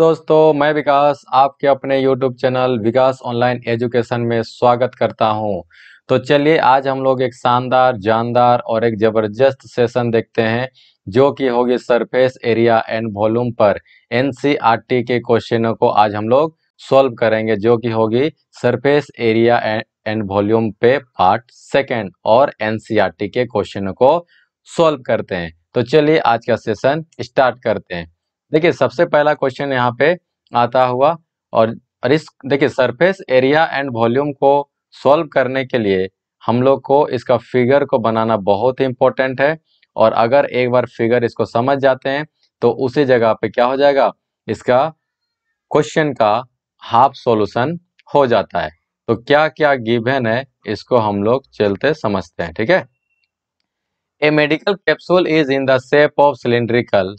दोस्तों मैं विकास आपके अपने YouTube channel Vikas online education में स्वागत करता हूं। तो चलिए आज हम लोग एक शानदार जानदार और एक जबरदस्त सेशन देखते हैं जो कि होगी सरफेस एरिया एंड वॉल्यूम पर एनसीईआरटी e के क्वेश्चनों को आज हम लोग सॉल्व करेंगे जो कि होगी सरफेस एरिया एंड वॉल्यूम पे पार्ट सेकेंड और एनसीईआरटी e के क्वेश्चनों को सॉल्व करते हैं तो चलिए आज का सेशन स्टार्ट करते हैं देखिए सबसे पहला क्वेश्चन यहाँ पे आता हुआ और रिस्क देखिए सरफेस एरिया एंड वॉल्यूम को सॉल्व करने के लिए हम लोग को इसका फिगर को बनाना बहुत इंपॉर्टेंट है और अगर एक बार फिगर इसको समझ जाते हैं तो उसी जगह पे क्या हो जाएगा इसका क्वेश्चन का हाफ सॉल्यूशन हो जाता है तो क्या क्या गिवन है इसको हम लोग चलते समझते हैं ठीक है a medical capsule is in the shape of cylindrical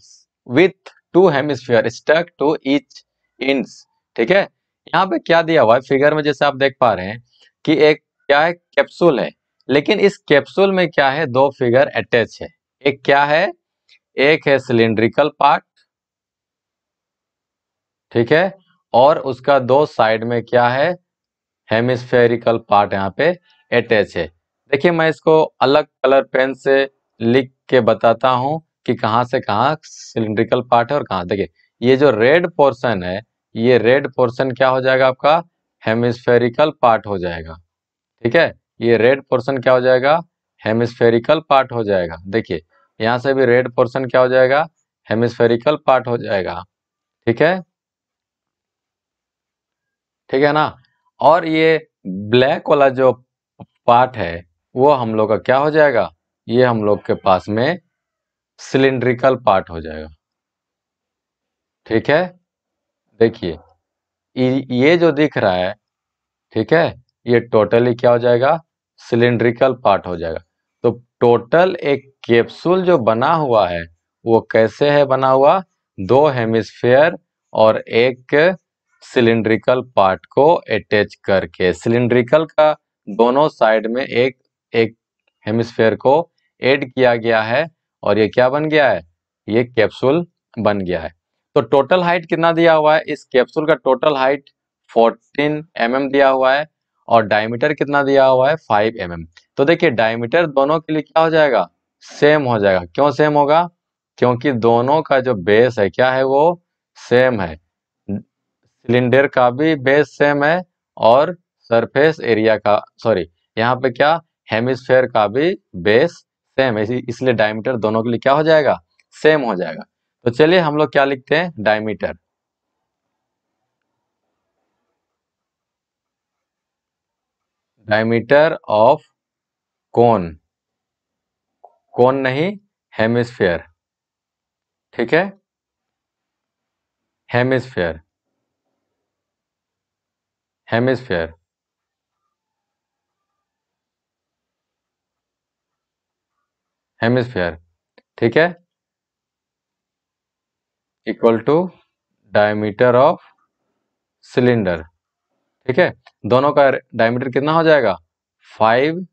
with two hemisphere stuck to each ends ठीक है यहाँ पे क्या दिया हुआ है फिगर में जैसे आप देख पा रहे हैं कि एक क्या है कैप्सूल है लेकिन इस कैप्सूल में क्या है दो फिगर अटैच है एक क्या है एक है सिलिंड्रिकल पार्ट ठीक है और उसका दो साइड में क्या है हेमिस्फेरिकल पार्ट यहाँ पे अटैच है देखिए मैं इसको अलग कलर पेन से लिख के बताता हूं कि कहाँ से कहाँ सिलिंड्रिकल पार्ट है और कहाँ देखिए ये जो रेड पोर्शन है ये रेड पोर्शन क्या हो जाएगा आपका हेमिस्फेरिकल पार्ट हो जाएगा ठीक है ये रेड पोर्शन क्या हो जाएगा हेमिस्फेरिकल पार्ट हो जाएगा देखिए यहाँ से भी रेड पोर्शन क्या हो जाएगा हेमिस्फेरिकल पार्ट हो जाएगा ठीक है ठीक है ना और ये ब्लैक वाला जो पार्ट है वो हम लोग का क्या हो जाएगा ये हम लोग के पास में सिलिंड्रिकल पार्ट हो जाएगा ठीक है देखिए ये जो दिख रहा है ठीक है ये टोटली क्या हो जाएगा सिलिंड्रिकल पार्ट हो जाएगा तो टोटल एक कैप्सूल जो बना हुआ है वो कैसे है बना हुआ दो हेमिस्फेयर और एक सिलिंड्रिकल पार्ट को अटैच करके सिलिंड्रिकल का दोनों साइड में एक एक हेमिस्फेयर को ऐड किया गया है और ये क्या बन गया है ये कैप्सूल बन गया है तो टोटल हाइट कितना दिया हुआ है इस कैप्सूल का टोटल हाइट 14 एम mm दिया हुआ है और डायमीटर कितना दिया हुआ है 5 एम mm. तो देखिए डायमीटर दोनों के लिए क्या हो जाएगा सेम हो जाएगा क्यों सेम होगा क्योंकि दोनों का जो बेस है क्या है वो सेम है सिलेंडर का भी बेस सेम है और सरफेस एरिया का सॉरी यहाँ पे क्या हेमिस्फेयर का भी बेस सेम इसलिए डायमीटर दोनों के लिए क्या हो जाएगा सेम हो जाएगा तो चलिए हम लोग क्या लिखते हैं diameter diameter of cone cone नहीं हेमिस्फेयर ठीक है हेमिस्फेयर हेमिस्फेयर हेमिस्फेयर ठीक है equal to diameter of cylinder ठीक है दोनों का डायमीटर कितना हो जाएगा फाइव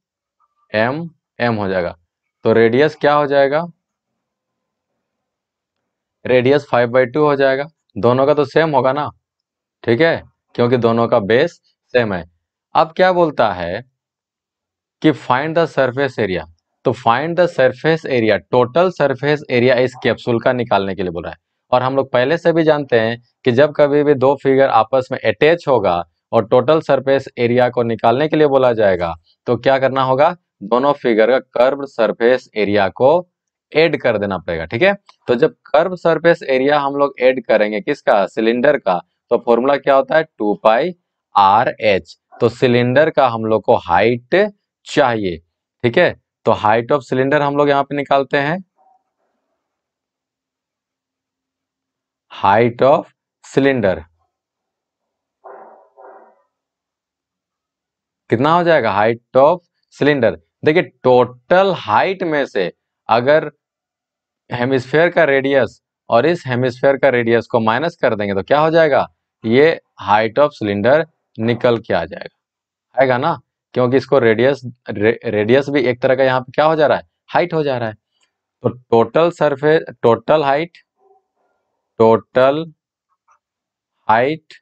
एम एम हो जाएगा तो रेडियस क्या हो जाएगा रेडियस फाइव बाई टू हो जाएगा दोनों का तो सेम होगा ना ठीक है क्योंकि दोनों का बेस सेम है अब क्या बोलता है कि फाइंड द सरफेस एरिया तो find the surface area total surface area इस कैप्सूल का निकालने के लिए बोल रहा है और हम लोग पहले से भी जानते हैं कि जब कभी भी दो फिगर आपस में अटैच होगा और टोटल सरफेस एरिया को निकालने के लिए बोला जाएगा तो क्या करना होगा दोनों फिगर का कर्व सरफेस एरिया को एड कर देना पड़ेगा ठीक है तो जब कर्व सरफेस एरिया हम लोग एड करेंगे किसका सिलेंडर का तो फॉर्मूला क्या होता है टू पाई आर एच तो सिलेंडर का हम लोग को हाइट चाहिए ठीक है तो हाइट ऑफ सिलेंडर हम लोग यहां पे निकालते हैं हाइट ऑफ सिलेंडर कितना हो जाएगा हाइट ऑफ सिलेंडर देखिए टोटल हाइट में से अगर हेमिस्फेयर का रेडियस और इस हेमिस्फेयर का रेडियस को माइनस कर देंगे तो क्या हो जाएगा ये हाइट ऑफ सिलेंडर निकल के आ जाएगा आएगा ना क्योंकि इसको रेडियस रे, रेडियस भी एक तरह का यहाँ पे क्या हो जा रहा है हाइट हो जा रहा है तो total surface total height total height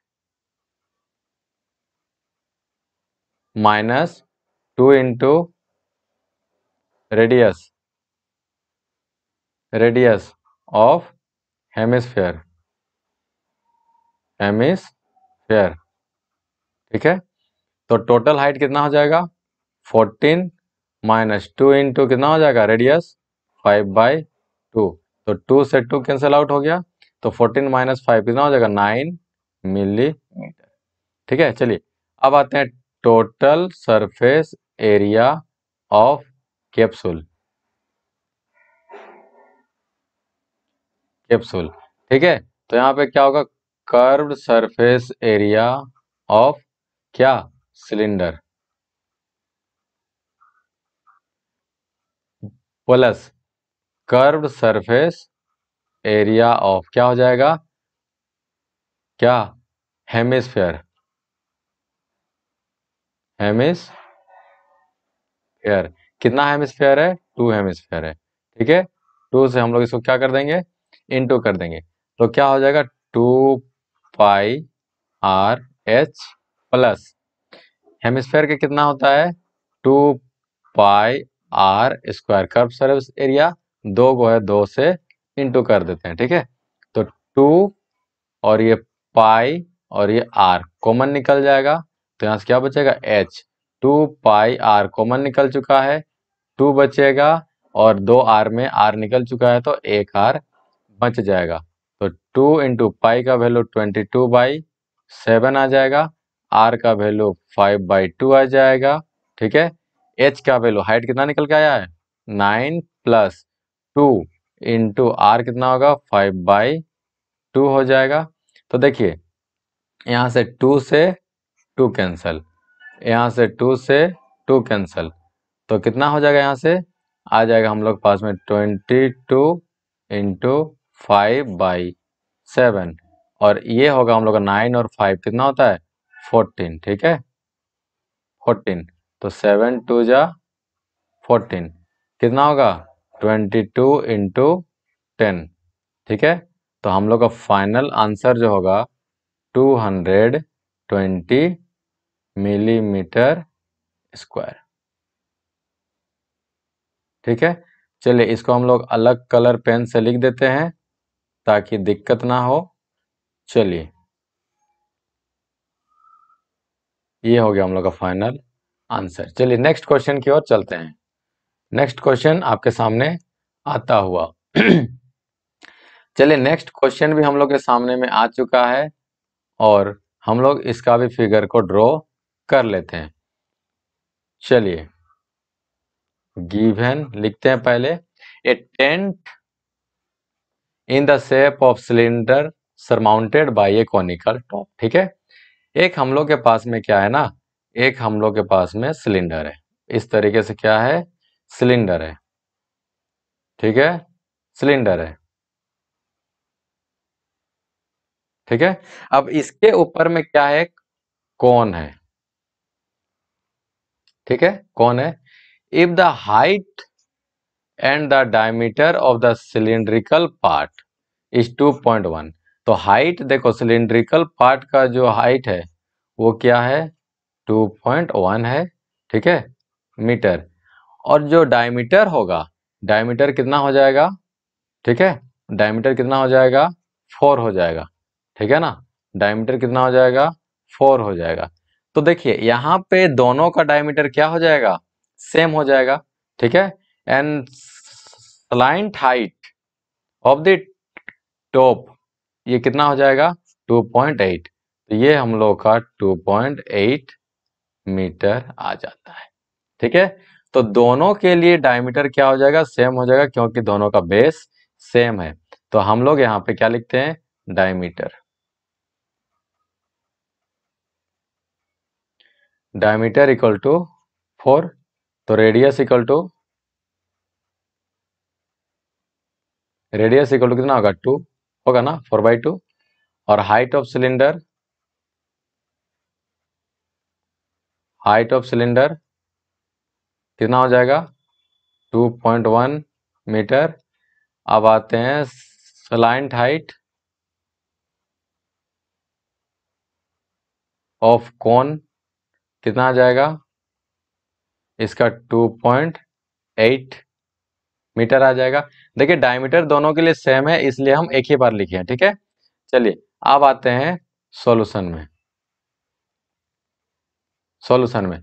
minus two into radius radius of hemisphere hemisphere ठीक है तो टोटल हाइट कितना हो जाएगा फोर्टीन माइनस टू इंटू कितना हो जाएगा रेडियस फाइव बाई टू तो टू से टू कैंसिल आउट हो गया तो फोर्टीन माइनस फाइव कितना हो जाएगा नाइन मिलीमीटर ठीक है चलिए अब आते हैं total surface area of capsule capsule ठीक है तो यहाँ पे क्या होगा कर्व्ड सरफेस एरिया ऑफ क्या cylinder plus curved surface area of क्या हो जाएगा क्या हेमिसफेयर हेमिस्फेयर कितना हेमिसफेयर है टू हेमिस्फेयर है ठीक है टू से हम लोग इसको क्या कर देंगे इनटू कर देंगे तो क्या हो जाएगा two pi R H plus hemisphere के कितना होता है two pi R square curve surface area दो गो है दो से इंटू कर देते हैं ठीक है तो टू और ये पाई और ये आर कॉमन निकल जाएगा तो यहां से क्या बचेगा H two pi R common निकल चुका है टू बचेगा और दो आर में आर निकल चुका है तो एक आर बच जाएगा तो टू इंटू पाई का value twenty two by seven आ जाएगा आर का वैल्यू फाइव बाई टू आ जाएगा ठीक है एच का वैल्यू हाइट कितना निकल के आया है nine plus two into R कितना होगा फाइव बाई टू हो जाएगा तो देखिए यहाँ से टू से टू कैंसल यहाँ से टू से टू कैंसिल तो कितना हो जाएगा यहाँ से आ जाएगा हम लोग पास में twenty two into five by seven और ये होगा हम लोग का नाइन और फाइव कितना होता है फोर्टीन ठीक है फोर्टीन तो सेवन टू जा फोर्टीन कितना होगा ट्वेंटी टू इंटू टेन ठीक है तो हम लोग का फाइनल आंसर जो होगा two hundred twenty millimetre square ठीक है चलिए इसको हम लोग अलग कलर पेन से लिख देते हैं ताकि दिक्कत ना हो चलिए ये हो गया हम लोग का फाइनल आंसर चलिए नेक्स्ट क्वेश्चन की ओर चलते हैं नेक्स्ट क्वेश्चन आपके सामने आता हुआ चलिए नेक्स्ट क्वेश्चन भी हम लोग के सामने में आ चुका है और हम लोग इसका भी फिगर को ड्रॉ कर लेते हैं चलिए गिवन लिखते हैं पहले a tent in the shape of cylinder surmounted by a conical top ठीक है एक हम लोग के पास में क्या है ना एक हम लोग के पास में सिलेंडर है इस तरीके से क्या है सिलेंडर है ठीक है सिलेंडर है ठीक है अब इसके ऊपर में क्या है कौन है ठीक है कौन है if the height and the diameter of the cylindrical part is 2.1 तो हाइट देखो सिलेंड्रिकल पार्ट का जो हाइट है वो क्या है टू पॉइंट वन है ठीक है मीटर और जो डायमीटर होगा डायमीटर कितना हो जाएगा ठीक है डायमीटर कितना हो जाएगा फोर हो जाएगा ठीक है ना डायमीटर कितना हो जाएगा फोर हो जाएगा तो देखिए यहाँ पे दोनों का डायमीटर क्या हो जाएगा सेम हो जाएगा ठीक है and slant height of the top ये कितना हो जाएगा 2.8 तो ये हम लोग का 2.8 मीटर आ जाता है ठीक है तो दोनों के लिए डायमीटर क्या हो जाएगा सेम हो जाएगा क्योंकि दोनों का बेस सेम है तो हम लोग यहाँ पे क्या लिखते हैं diameter diameter equal to four तो radius equal to radius equal to कितना होगा टू होगा ना फोर बाई टू और height of cylinder height of cylinder कितना हो जाएगा 2.1 मीटर अब आते हैं सलाइंट हाइट ऑफ कौन कितना आ जाएगा इसका 2.8 मीटर आ जाएगा देखिए डायमीटर दोनों के लिए सेम है इसलिए हम एक ही बार लिखे हैं ठीक है चलिए अब आते हैं सॉल्यूशन में सॉल्यूशन में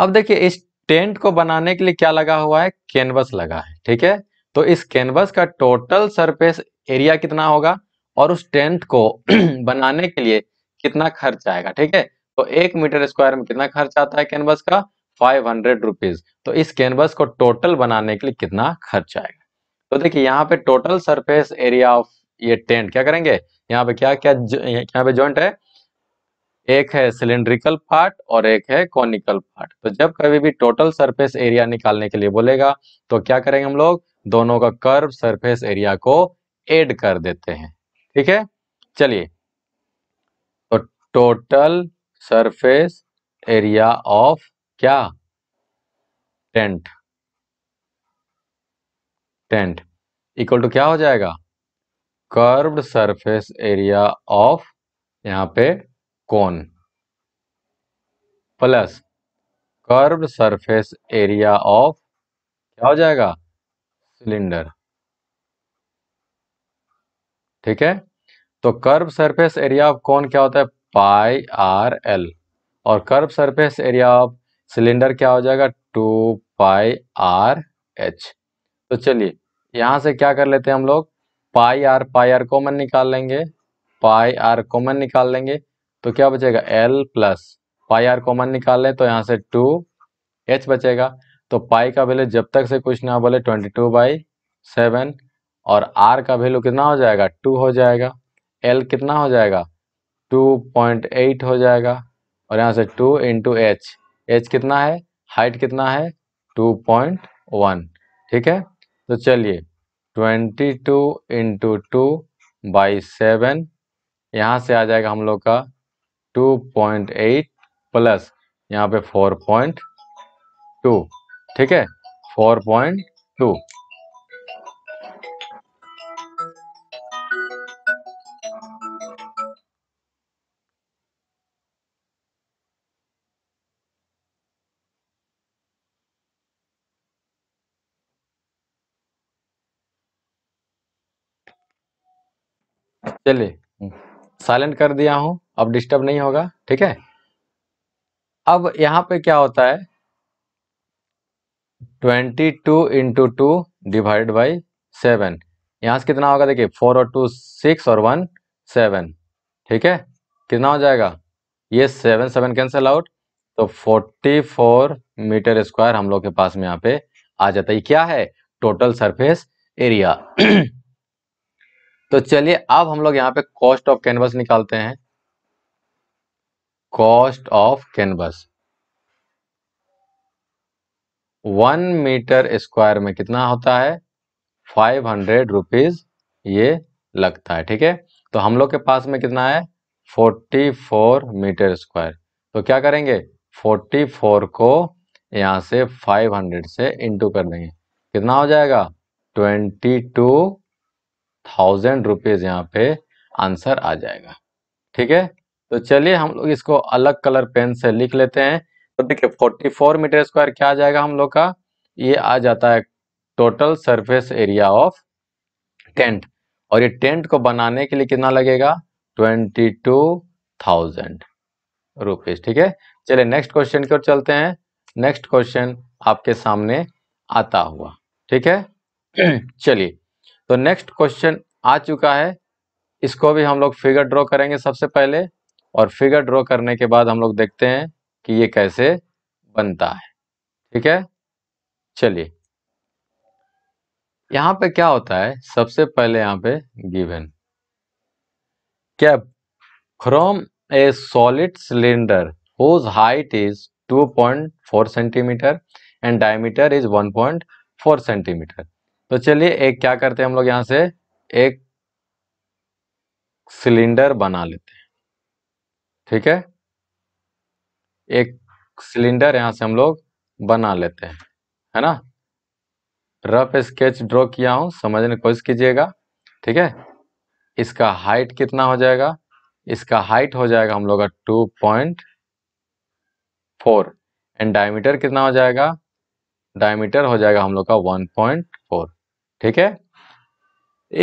अब देखिए इस टेंट को बनाने के लिए क्या लगा हुआ है कैनवस लगा है ठीक है तो इस कैनवस का टोटल सरफेस एरिया कितना होगा और उस टेंट को बनाने के लिए कितना खर्च आएगा ठीक है तो एक मीटर स्क्वायर में कितना खर्च आता है कैनवस का फाइव हंड्रेड रुपीज तो इस कैनवस को टोटल बनाने के लिए कितना खर्च आएगा तो देखिए यहाँ पे टोटल सरफेस एरिया ऑफ ये टेंट क्या करेंगे यहाँ पे क्या क्या यहाँ पे जॉइंट है एक है सिलेंड्रिकल पार्ट और एक है कॉनिकल पार्ट तो जब कभी भी टोटल सरफेस एरिया निकालने के लिए बोलेगा तो क्या करेंगे हम लोग दोनों का कर्व सरफेस एरिया को एड कर देते हैं ठीक है चलिए तो टोटल सरफेस एरिया ऑफ क्या टेंट टेंट इक्वल टू क्या हो जाएगा कर्व्ड सरफेस एरिया ऑफ यहां पे कौन plus curved surface area of क्या हो जाएगा सिलेंडर ठीक है तो कर्व सरफेस एरिया ऑफ कौन क्या होता है पाई आर एल और curve surface area of cylinder क्या हो जाएगा टू पाई आर एच तो चलिए यहाँ से क्या कर लेते हैं हम लोग pi R pi R common निकाल लेंगे पाई आर कॉमन निकाल लेंगे तो क्या बचेगा L plus pi R common निकाल लें तो यहाँ से टू एच बचेगा तो पाई का वैल्यू जब तक से कुछ ना बोले ट्वेंटी टू बाई सेवन और आर का वैल्यू कितना हो जाएगा टू हो जाएगा एल कितना हो जाएगा टू पॉइंट एट हो जाएगा और यहाँ से टू इंटू एच एच कितना है हाइट कितना है टू पॉइंट वन ठीक है तो चलिए twenty two into two by seven यहाँ से आ जाएगा हम लोग का टू पॉइंट एट प्लस यहाँ पे फोर पॉइंट टू ठीक है फोर पॉइंट टू चलिए साइलेंट कर दिया हूं अब डिस्टर्ब नहीं होगा ठीक है अब यहां पे क्या होता है twenty two into two divide by seven यहां से कितना होगा देखिए फोर और टू सिक्स और वन सेवन ठीक है कितना हो जाएगा ये सेवन सेवन कैंसल आउट तो फोर्टी फोर मीटर स्क्वायर हम लोग के पास में यहाँ पे आ जाता है क्या है टोटल सरफेस एरिया तो चलिए अब हम लोग यहाँ पे कॉस्ट ऑफ कैनवस निकालते हैं cost of canvas one metre square में कितना होता है फाइव हंड्रेड रुपीज ये लगता है ठीक है तो हम लोग के पास में कितना है फोर्टी फोर मीटर स्क्वायर तो क्या करेंगे फोर्टी फोर को यहां से फाइव हंड्रेड से इंटू कर देंगे कितना हो जाएगा ट्वेंटी टू थाउजेंड रुपीज यहाँ पे आंसर आ जाएगा ठीक है तो चलिए हम लोग इसको अलग कलर पेन से लिख लेते हैं तो देखिए फोर्टी फोर मीटर स्क्वायर क्या आ जाएगा हम लोग का ये आ जाता है total surface area of tent और ये टेंट को बनाने के लिए कितना लगेगा ट्वेंटी टू थाउजेंड रुपीज ठीक है चलिए नेक्स्ट क्वेश्चन की ओर चलते हैं नेक्स्ट क्वेश्चन आपके सामने आता हुआ ठीक है चलिए तो नेक्स्ट क्वेश्चन आ चुका है इसको भी हम लोग फिगर ड्रॉ करेंगे सबसे पहले और फिगर ड्रॉ करने के बाद हम लोग देखते हैं कि ये कैसे बनता है ठीक है चलिए यहां पे क्या होता है सबसे पहले यहां पे गिवन क्या from a solid cylinder whose height is 2.4 centimetre and diameter is 1.4 centimetre तो चलिए एक क्या करते हैं हम लोग यहाँ से एक सिलेंडर बना लेते हैं ठीक है एक सिलेंडर यहाँ से हम लोग बना लेते हैं है ना रफ स्केच ड्रॉ किया हूँ समझने की कोशिश कीजिएगा ठीक है इसका हाइट कितना हो जाएगा इसका हाइट हो जाएगा हम लोग का two point four and diameter कितना हो जाएगा डायमीटर हो जाएगा हम लोग का वन पॉइंट फोर ठीक है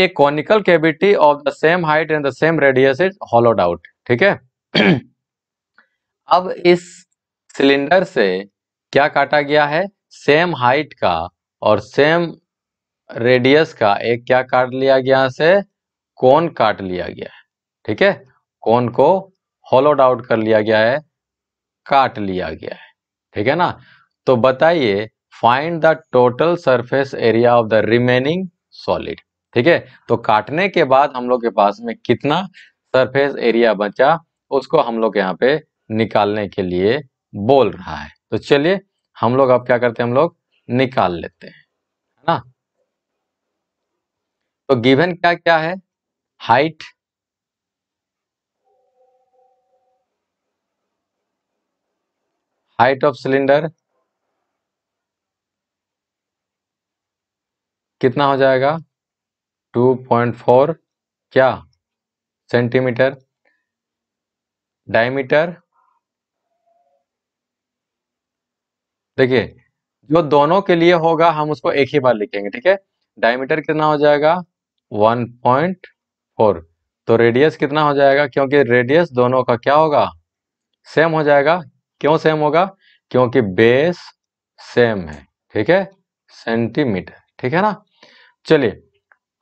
a conical cavity of the same height and the same radius is hollowed out ठीक है अब इस सिलेंडर से क्या काटा गया है सेम हाइट का और सेम रेडियस का एक क्या काट लिया गया से कौन काट लिया गया है ठीक है कौन को हॉलोड आउट कर लिया गया है काट लिया गया है ठीक है ना तो बताइए find the total surface area of the remaining solid ठीक है तो काटने के बाद हम लोग के पास में कितना सरफेस एरिया बचा उसको हम लोग यहाँ पे निकालने के लिए बोल रहा है तो चलिए हम लोग अब क्या करते हैं हम लोग निकाल लेते हैं है ना तो गिवन क्या क्या है हाइट हाइट ऑफ सिलेंडर कितना हो जाएगा 2.4 क्या सेंटीमीटर डायमीटर देखिए जो दोनों के लिए होगा हम उसको एक ही बार लिखेंगे ठीक है डायमीटर कितना हो जाएगा 1.4 तो रेडियस कितना हो जाएगा क्योंकि रेडियस दोनों का क्या होगा सेम हो जाएगा क्यों सेम होगा क्योंकि बेस सेम है ठीक है सेंटीमीटर ठीक है ना चलिए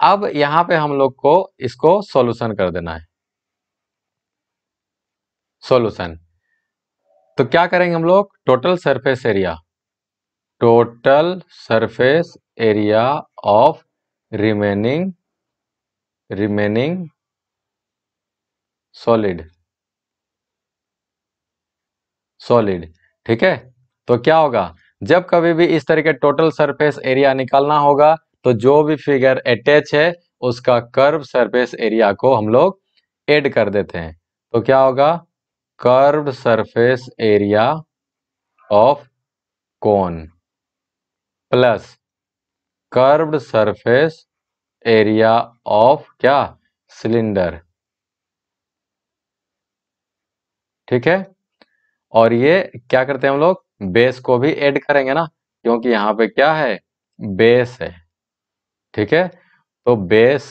अब यहां पे हम लोग को इसको सॉल्यूशन कर देना है सॉल्यूशन तो क्या करेंगे हम लोग total surface area total surface area of remaining remaining solid solid ठीक है तो क्या होगा जब कभी भी इस तरह के टोटल सरफेस एरिया निकालना होगा तो जो भी फिगर अटैच है उसका कर्व सरफेस एरिया को हम लोग एड कर देते हैं तो क्या होगा curve surface area of cone plus curve surface area of क्या सिलेंडर ठीक है और ये क्या करते हैं हम लोग बेस को भी ऐड करेंगे ना क्योंकि यहां पे क्या है बेस है ठीक है तो बेस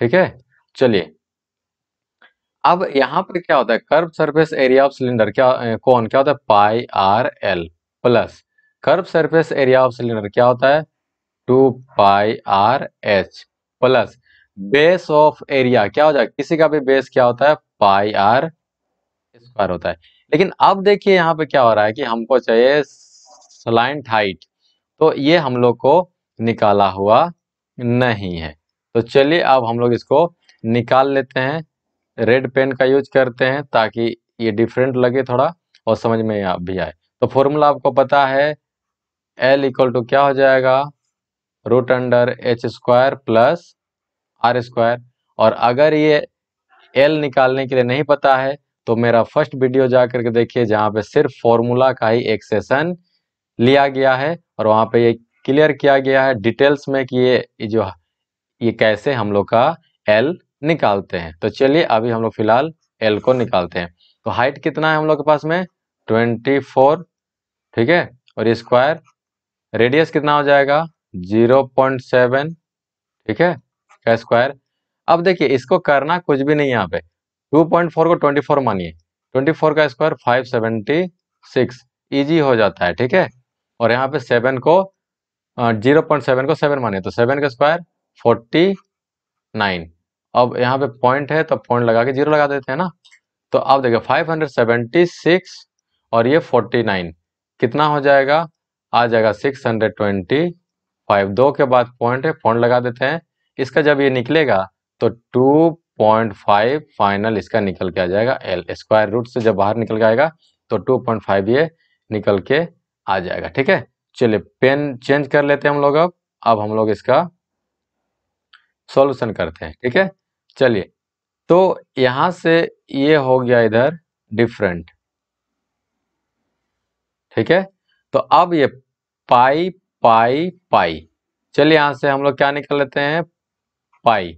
ठीक है चलिए अब यहां पर क्या होता है curve surface area of cylinder क्या कौन क्या होता है pi R L plus curve surface area of cylinder क्या होता है two pi R H plus base of area क्या हो जाए किसी का भी बेस क्या होता है पाई आर स्क्वायर होता है लेकिन अब देखिए यहां पे क्या हो रहा है कि हमको चाहिए स्लाइंट हाइट तो ये हम लोग को निकाला हुआ नहीं है तो चलिए अब हम लोग इसको निकाल लेते हैं रेड पेन का यूज करते हैं ताकि ये डिफरेंट लगे थोड़ा और समझ में आप भी आए तो फॉर्मूला आपको पता है एल इक्वल टू क्या हो जाएगा root under H square plus R square और अगर ये एल निकालने के लिए नहीं पता है तो मेरा फर्स्ट वीडियो जा करके देखिए जहां पे सिर्फ फॉर्मूला का ही एक सेशन लिया गया है और वहाँ पे ये क्लियर किया गया है डिटेल्स में कि ये जो ये कैसे हम लोग का एल निकालते हैं तो चलिए अभी हम लोग फिलहाल एल को निकालते हैं तो हाइट कितना है हम लोग के पास में ट्वेंटी फोर ठीक है और स्क्वायर रेडियस कितना हो जाएगा जीरो पॉइंट सेवन ठीक है का स्क्वायर अब देखिए इसको करना कुछ भी नहीं यहाँ पे टू पॉइंट फोर को ट्वेंटी फोर मानिए ट्वेंटी फोर का square five seventy six easy हो जाता है ठीक है और यहाँ पे सेवन को जीरो पॉइंट सेवन को सेवन माने तो सेवन का स्क्वायर फोर्टी नाइन अब यहाँ पे पॉइंट है तो पॉइंट लगा के जीरो लगा देते हैं ना तो आप देखिए फाइव हंड्रेड सेवेंटी सिक्स और ये फोर्टी नाइन कितना हो जाएगा आ जाएगा सिक्स हंड्रेड ट्वेंटी फाइव दो के बाद पॉइंट है पॉइंट लगा देते हैं इसका जब ये निकलेगा तो टू पॉइंट फाइव फाइनल इसका निकल के आ जाएगा एल स्क्वायर रूट से जब बाहर निकल के आएगा तो टू पॉइंट फाइव ये निकल के आ जाएगा ठीक है चलिए पेन चेंज कर लेते हैं हम लोग अब अब हम लोग इसका सॉल्यूशन करते हैं ठीक है चलिए तो यहां से ये हो गया इधर डिफरेंट ठीक है तो अब ये पाई पाई पाई चलिए यहां से हम लोग क्या निकल लेते हैं पाई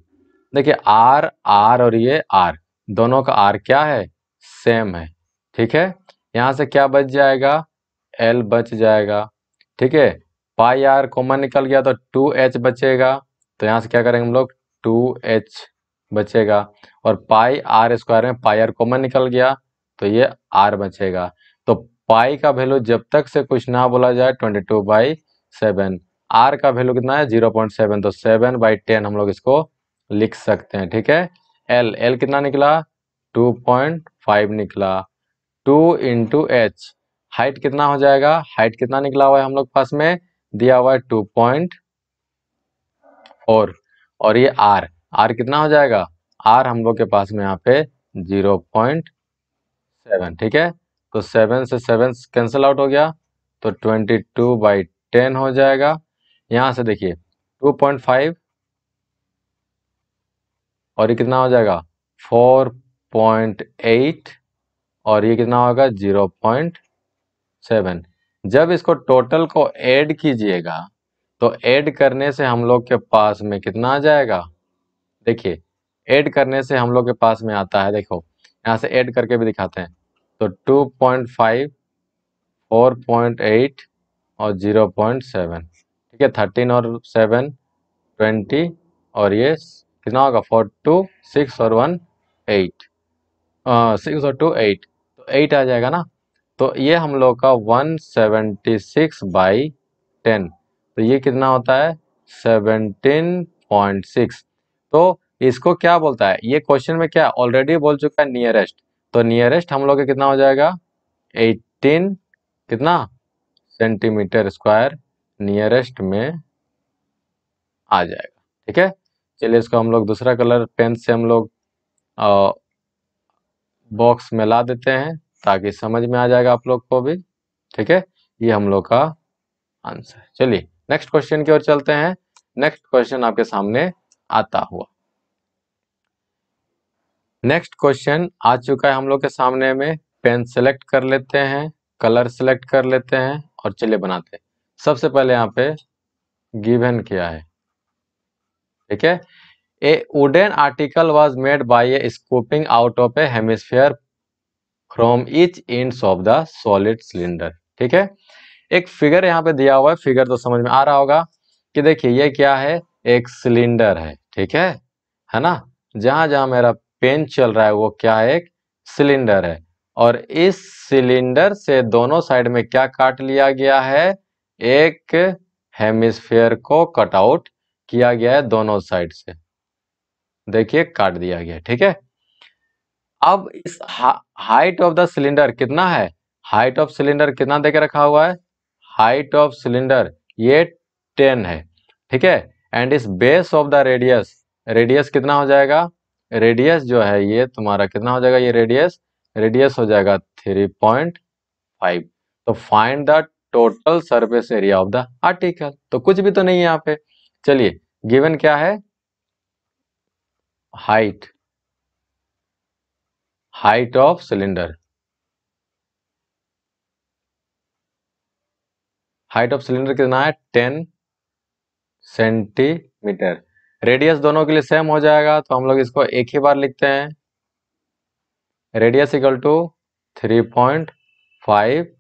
देखिए आर आर और ये आर दोनों का आर क्या है सेम है ठीक है यहां से क्या बच जाएगा एल बच जाएगा ठीक है पाई आर कॉमन निकल गया तो टू एच बचेगा तो यहाँ से क्या करेंगे हम लोग टू एच बचेगा और पाई आर स्क्वायर में पाई आर कॉमन निकल गया तो ये आर बचेगा तो पाई का वैल्यू जब तक से कुछ ना बोला जाए twenty two by seven R का वैल्यू कितना है जीरो पॉइंट सेवन तो सेवन बाई टेन हम लोग इसको लिख सकते हैं ठीक है एल एल कितना निकला टू पॉइंट फाइव निकला टू इंटू एच हाइट कितना हो जाएगा हाइट कितना निकला हुआ है हम लोग पास में दिया हुआ है टू पॉइंट फोर और ये आर आर कितना हो जाएगा आर हम लोग के पास में यहाँ पे जीरो पॉइंट सेवन ठीक है तो सेवन से सेवन कैंसिल आउट हो गया तो ट्वेंटी टू बाई टेन हो जाएगा यहां से देखिए टू पॉइंट फाइव और ये कितना हो जाएगा फोर पॉइंट एट और ये कितना होगा जीरो पॉइंट सेवन जब इसको टोटल को ऐड कीजिएगा तो ऐड करने से हम लोग के पास में कितना आ जाएगा देखिए ऐड करने से हम लोग के पास में आता है देखो यहाँ से ऐड करके भी दिखाते हैं तो 2.5 4.8 और 0.7 ठीक है 13 और 7 20 और ये कितना होगा फोर टू सिक्स और वन एट सिक्स और टू एट तो एट आ जाएगा ना तो ये हम लोग का 176 बाई टेन तो ये कितना होता है 17.6 तो इसको क्या बोलता है ये क्वेश्चन में क्या ऑलरेडी बोल चुका है नियरेस्ट तो नियरेस्ट हम लोग का कितना हो जाएगा 18 कितना सेंटीमीटर स्क्वायर नियरेस्ट में आ जाएगा ठीक है चलिए इसको हम लोग दूसरा कलर पेन से हम लोग बॉक्स में ला देते हैं ताकि समझ में आ जाएगा आप लोग को भी ठीक है ये हम लोग का आंसर चलिए नेक्स्ट क्वेश्चन की ओर चलते हैं नेक्स्ट क्वेश्चन आपके सामने आता हुआ नेक्स्ट क्वेश्चन आ चुका है हम लोग के सामने में पेन सेलेक्ट कर लेते हैं कलर सेलेक्ट कर लेते हैं और चलिए बनाते हैं सबसे पहले यहाँ पे गिवन किया है ठीक है a wooden article was made by a scooping out of a hemisphere from each end of the solid cylinder ठीक है एक फिगर यहाँ पे दिया हुआ है फिगर तो समझ में आ रहा होगा कि देखिए ये क्या है एक सिलेंडर है ठीक है है ना जहां जहां मेरा पेन चल रहा है वो क्या है एक सिलेंडर है और इस सिलेंडर से दोनों साइड में क्या काट लिया गया है एक हेमिस्फेयर को कटआउट किया गया है दोनों साइड से देखिए काट दिया गया ठीक है अब इस हाइट ऑफ द सिलेंडर कितना है हाइट ऑफ सिलेंडर कितना देकर रखा हुआ है हाइट ऑफ सिलेंडर ये टेन है ठीक है एंड इस base of the radius radius कितना हो जाएगा रेडियस जो है ये तुम्हारा कितना हो जाएगा ये रेडियस रेडियस हो जाएगा थ्री पॉइंट फाइव तो find the total surface area of the article तो कुछ भी तो नहीं है यहाँ पे चलिए गिवन क्या है height height of cylinder height of cylinder कितना है टेन सेंटीमीटर रेडियस दोनों के लिए सेम हो जाएगा तो हम लोग इसको एक ही बार लिखते हैं radius equal to three point five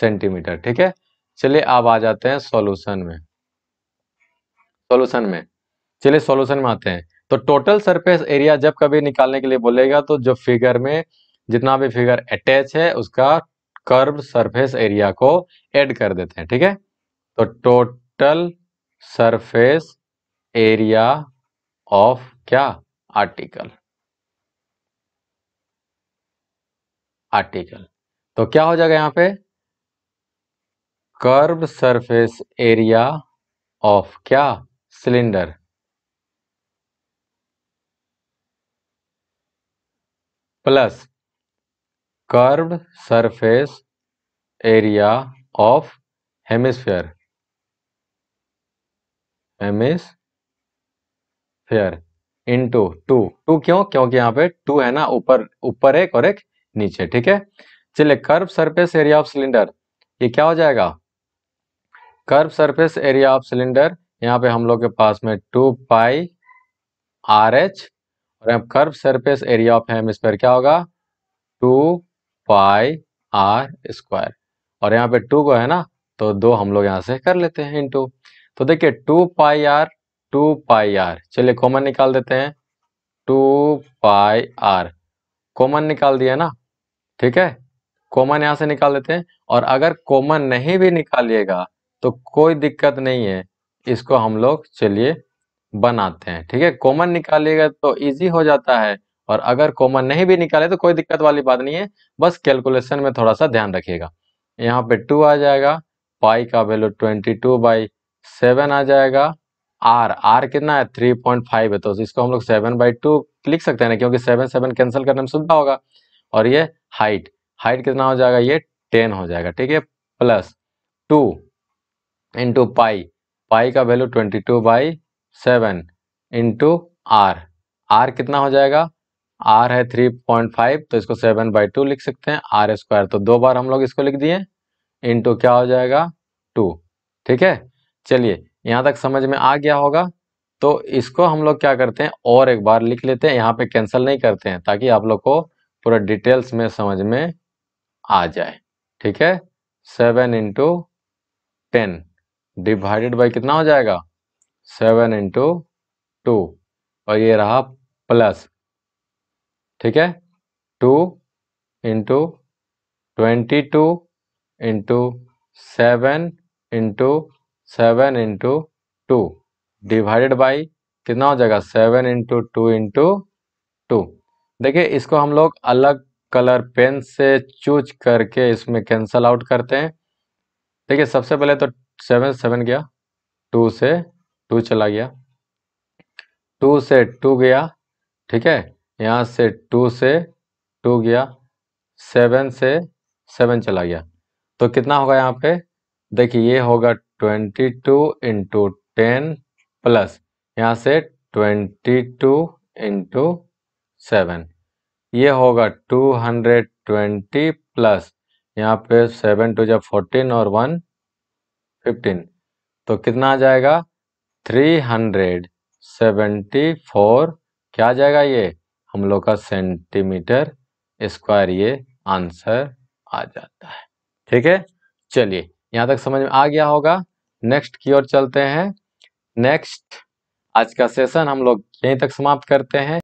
centimetre ठीक है चलिए अब आ जाते हैं सॉल्यूशन में सॉल्यूशन में चलिए सॉल्यूशन में आते हैं तो टोटल सरफेस एरिया जब कभी निकालने के लिए बोलेगा तो जो फिगर में जितना भी फिगर अटैच है उसका कर्व सरफेस एरिया को ऐड कर देते हैं ठीक है तो टोटल सरफेस एरिया ऑफ क्या आर्टिकल आर्टिकल तो क्या हो जाएगा यहां पे कर्व सरफेस एरिया ऑफ क्या cylinder plus curved surface area of hemisphere hemisphere into two क्यों क्योंकि यहां पे टू है ना ऊपर ऊपर एक और एक नीचे ठीक है चलिए curve surface area of cylinder ये क्या हो जाएगा curve surface area of cylinder यहां पे हम लोग के पास में टू पाई आर एच और अब curve surface area of square क्या होगा टू पाई आर स्क्वायर और यहाँ पे टू को है ना तो दो हम लोग यहाँ से कर लेते हैं इनटू तो देखिए two pi R two pi R चलिए कॉमन निकाल देते हैं टू पाई आर कॉमन निकाल दिया ना ठीक है कॉमन यहाँ से निकाल देते हैं और अगर कॉमन नहीं भी निकालिएगा तो कोई दिक्कत नहीं है इसको हम लोग चलिए बनाते हैं, ठीक है? कॉमन निकालिएगा तो ईज़ी हो जाता है और अगर कॉमन नहीं भी निकाले तो कोई दिक्कत वाली बात नहीं है, बस कैलकुलेशन में थोड़ा-सा ध्यान रखिएगा। यहाँ पे टू आ जाएगा, पाई का वैल्यू बाई सेवन आ जाएगा, आर आर कितना है थ्री पॉइंट फाइव है तो इसको हम लोग सेवन बाई टू लिख सकते हैं ना क्योंकि सेवन सेवन कैंसिल करने में सुविधा होगा और ये हाइट, हाइट कितना हो जाएगा ये टेन हो जाएगा, ठीक है? Plus two into pi, pi का value two by seven into R R कितना हो जाएगा आर है थ्री पॉइंट फाइव तो इसको सेवन बाई टू लिख सकते हैं आर स्क्वायर तो दो बार हम लोग इसको लिख दिए इंटू क्या हो जाएगा टू ठीक है चलिए यहाँ तक समझ में आ गया होगा तो इसको हम लोग क्या करते हैं और एक बार लिख लेते हैं यहाँ पे कैंसिल नहीं करते हैं ताकि आप लोग को पूरा डिटेल्स में समझ में आ जाए ठीक है seven into ten divided by कितना हो जाएगा सेवन इंटू टू और ये रहा प्लस ठीक है two into twenty two into seven into seven into two divided by कितना हो जाएगा seven into two into two देखिए इसको हम लोग अलग कलर पेन से चूज करके इसमें कैंसल आउट करते हैं देखिए सबसे पहले तो सेवन सेवन गया टू से टू चला गया टू से टू गया ठीक है यहाँ से टू से टू गया सेवन से सेवन चला गया तो कितना होगा यहाँ पे देखिए ये होगा twenty two into ten plus यहाँ से ट्वेंटी टू इंटू सेवन ये होगा टू हंड्रेड ट्वेंटी प्लस यहाँ पे सेवन टू जब फोर्टीन और वन फिफ्टीन तो कितना आ जाएगा थ्री हंड्रेड सेवेंटी फोर क्या आ जाएगा ये हम लोग का सेंटीमीटर स्क्वायर ये आंसर आ जाता है ठीक है चलिए यहाँ तक समझ में आ गया होगा नेक्स्ट की ओर चलते हैं नेक्स्ट आज का सेशन हम लोग यहीं तक समाप्त करते हैं